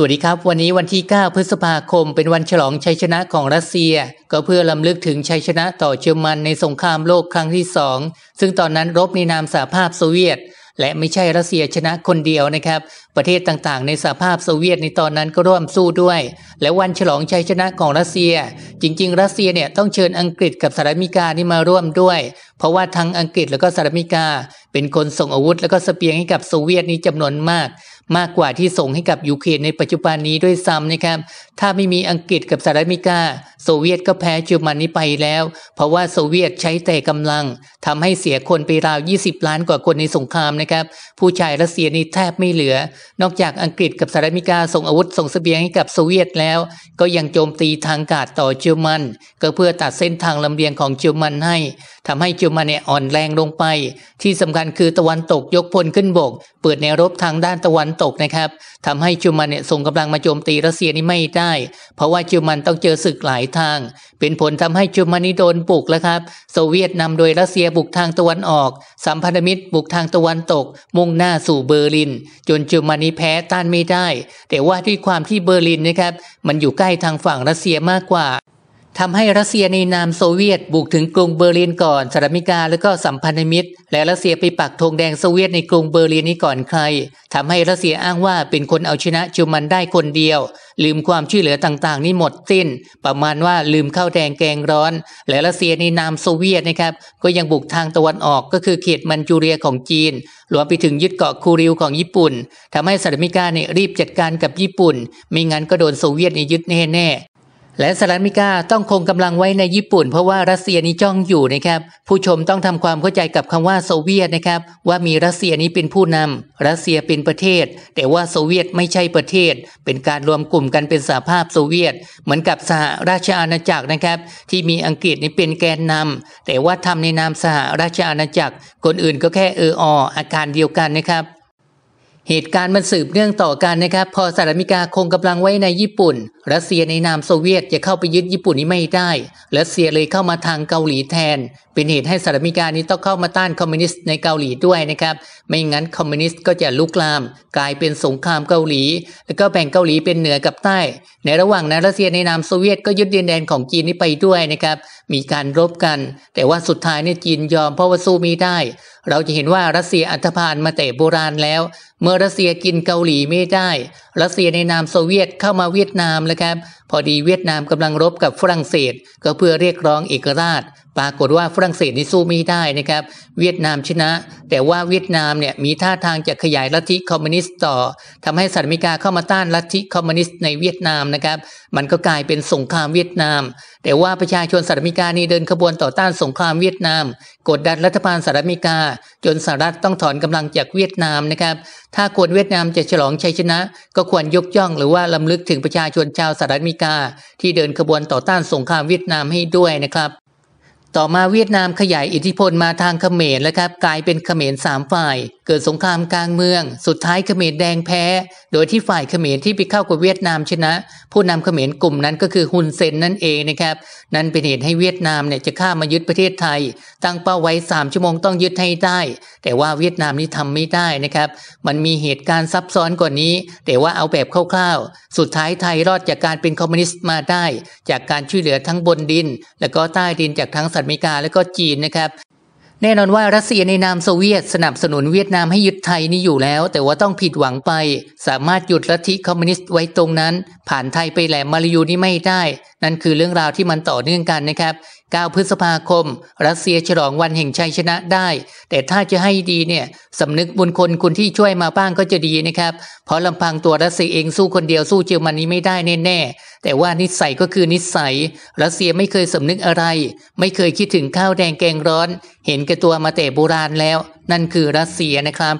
สวัสดีครับวันนี้วันที่ 9 พฤษภาคมเป็นวันฉลองชัยชนะของรัสเซีย ก็เพื่อลำลึกถึงชัยชนะต่อเยอรมันในสงครามโลกครั้งที่สองซึ่งตอนนั้นรบในนามสหภาพโซเวียต และไม่ใช่รัสเซียชนะคนเดียวนะครับประเทศต่างๆ ในสหภาพโซเวียตในตอนนั้นก็ร่วมสู้ด้วย และวันฉลองชัยชนะของรัสเซีย จริง ๆ รัสเซียเนี่ยต้องเชิญอังกฤษกับสหรัฐอเมริกานี่มาร่วมด้วย เพราะว่าทั้งอังกฤษแล้วก็สหรัฐอเมริกา เป็นคนส่งอาวุธแล้วก็สเปียงให้กับโซเวียตนี้จำนวนมากมากกว่าที่ส่งให้กับยูเครนในปัจจุบันนี้ด้วยซ้ำนะครับ ถ้าไม่มีอังกฤษกับสหรัฐอเมริกาโซเวียตก็แพ้เยอรมนีไปแล้ว เพราะว่าโซเวียตใช้แต่กำลัง ทำให้เสียคนไปราว 20ล้านกว่าคนในสงครามนะครับผู้ชายรัสเซียนี่แทบไม่เหลือ นอกจากอังกฤษกับสหรัฐอเมริกาส่งอาวุธส่งสเสบียงให้กับโซเวียตแล้ว ก็ยังโจมตีทางการต่อเยอรมัน ก็เพื่อตัดเส้นทางลำเลียงของเยอรมันให้ ทำให้เยอรมันเนี่ยอ่อนแรงลงไป ที่สำคัญคือตะวันตกยกพลขึ้นบก เปิดแนวรบทางด้านตะวันตกนะครับทำให้เูอรมันเนี่ยส่งกำลังมาโจมตีรัสเซียนี่ไม่ได้ เพราะว่าเูอรมันต้องเจอศึกหลายททางเป็นผลทำให้จุมานิโดนบุกแล้วครับโซเวียตนำโดยรัสเซียบุกทางตะวันออก สัมพันธมิตรบุกทางตะวันตก มุ่งหน้าสู่เบอร์ลิน จนจุมานิแพ้ต้านไม่ได้ แต่ว่าด้วยความที่เบอร์ลินนะครับ มันอยู่ใกล้ทางฝั่งรัสเซียมากกว่าทำให้รัสเซียในนามโซเวียตบุกถึงกรุงเบอร์ลินก่อนสหรัฐอเมริกาแล้วก็สัมพันธมิตร และรัสเซียไปปักธงแดงโซเวียตในกรุงเบอร์ลินนี้ก่อนใครทำให้รัสเซียอ้างว่าเป็นคนเอาชนะจูมันได้คนเดียว ลืมความช่วยเหลือต่างๆนี่หมดสิ้น ประมาณว่าลืมข้าวแดงแกงร้อน และรัสเซียในนามโซเวียตนะครับก็ยังบุกทางตะวันออกก็คือเขตมันจูเรียของจีนรวมไปถึงยึดเกาะคูริวของญี่ปุ่นทำให้สหรัฐอเมริกาเนี่ยรีบจัดการกับญี่ปุ่นไม่งั้นก็โดนโซเวียตยึดแน่ๆและสหรัฐอเมริกาต้องคงกำลังไว้ในญี่ปุ่นเพราะว่ารัสเซียนี้จ้องอยู่นะครับ ผู้ชมต้องทำความเข้าใจกับคำว่าโซเวียตนะครับ ว่ามีรัสเซียนี้เป็นผู้นำรัสเซียเป็นประเทศ แต่ว่าโซเวียตไม่ใช่ประเทศ เป็นการรวมกลุ่มกันเป็นสหภาพโซเวียต เหมือนกับสหราชอาณาจักรนะครับ ที่มีอังกฤษนี่เป็นแกนนำ แต่ว่าทำในนามสหราชอาณาจักร คนอื่นก็แค่เออออาการเดียวกันนะครับเหตุการณ์มันสืบเนื่องต่อกันนะครับ พอสหรัฐอเมริกาคงกำลังไว้ในญี่ปุ่น รัสเซียในนามโซเวียตจะเข้าไปยึดญี่ปุ่นนี้ไม่ได้ รัสเซียเลยเข้ามาทางเกาหลีแทน เป็นเหตุให้สหรัฐอเมริกานี้ต้องเข้ามาต้านคอมมิวนิสต์ในเกาหลีด้วยนะครับ ไม่งั้นคอมมิวนิสต์ก็จะลุกลาม กลายเป็นสงครามเกาหลี แล้วก็แบ่งเกาหลีเป็นเหนือกับใต้ ในระหว่างนั้นรัสเซียในนามโซเวียตก็ยึดดินแดนของจีนนี้ไปด้วยนะครับ มีการรบกัน แต่ว่าสุดท้ายเนี่ยจีนยอมเพราะว่าสู้ไม่ได้ เราจะเห็นว่ารัสเซียอันธพาลมาแต่โบราณแล้วเมื่อรัสเซียกินเกาหลีไม่ได้ รัสเซียในนามโซเวียตเข้ามาเวียดนามแล้วครับ พอดีเวียดนามกำลังรบกับฝรั่งเศสก็เพื่อเรียกร้องเอกราช ปรากฏว่าฝรั่งเศสนี่สู้ไม่ได้นะครับ เวียดนามชนะ แต่ว่าเวียดนามเนี่ยมีท่าทางจะขยายลัทธิคอมมิวนิสต์ต่อ ทำให้สหรัฐอเมริกาเข้ามาต้านลัทธิคอมมิวนิสต์ในเวียดนามนะครับ มันก็กลายเป็นสงครามเวียดนาม แต่ว่าประชาชนสหรัฐอเมริกานี่เดินขบวนต่อต้านสงครามเวียดนาม กดดันรัฐบาลสหรัฐอเมริกาจนสหรัฐต้องถอนกำลังจากเวียดนามนะครับถ้าคนเวียดนามจะฉลองชัยชนะก็ควรยกย่องหรือว่าลำลึกถึงประชาชนชาวสหรัฐอเมริกา ที่เดินขบวนต่อต้านสงครามเวียดนามให้ด้วยนะครับต่อมาเวียดนามขยายอิทธิพลมาทางเขมรแล้วครับกลายเป็นเขมรสามฝ่าย เกิดสงครามกลางเมือง สุดท้ายเขมรแดงแพ้ โดยที่ฝ่ายเขมรที่ไปเข้ากับเวียดนามชนะ ผู้นำเขมรกลุ่มนั้นก็คือฮุนเซนนั่นเองนะครับ นั่นเป็นเหตุให้เวียดนามเนี่ยจะข้ามายึดประเทศไทย ตั้งเป้าไว้3ชั่วโมงต้องยึดให้ได้ แต่ว่าเวียดนามนี่ทำไม่ได้นะครับ มันมีเหตุการณ์ซับซ้อนกว่านี้ แต่ว่าเอาแบบคร่าวสุดท้ายไทยรอดจากการเป็นคอมมิวนิสต์มาได้ จากการช่วยเหลือทั้งบนดิน และก็ใต้ดินจากทั้งสหรัฐอเมริกาและก็จีนนะครับ แน่นอนว่ารัสเซียในนามโซเวียตสนับสนุนเวียดนามให้ยึดไทยนี่อยู่แล้ว แต่ว่าต้องผิดหวังไป สามารถหยุดลัทธิคอมมิวนิสต์ไว้ตรงนั้น ผ่านไทยไปแหลมมาลายูนี่ไม่ได้ นั่นคือเรื่องราวที่มันต่อเนื่องกันนะครับ9 พฤษภาคม รัสเซียฉลองวันแห่งชัยชนะได้ แต่ถ้าจะให้ดีเนี่ยสำนึกบุญคนคุณที่ช่วยมาบ้างก็จะดีนะครับ เพราะลำพังตัวรัสเซียเองสู้คนเดียวสู้เยอรมนีไม่ได้แน่แต่ว่านิสัยก็คือนิสัยรัสเซียไม่เคยสำนึกอะไร ไม่เคยคิดถึงข้าวแดงแกงร้อน เห็นแก่ตัวมาแต่โบราณแล้ว นั่นคือรัสเซียนะครับ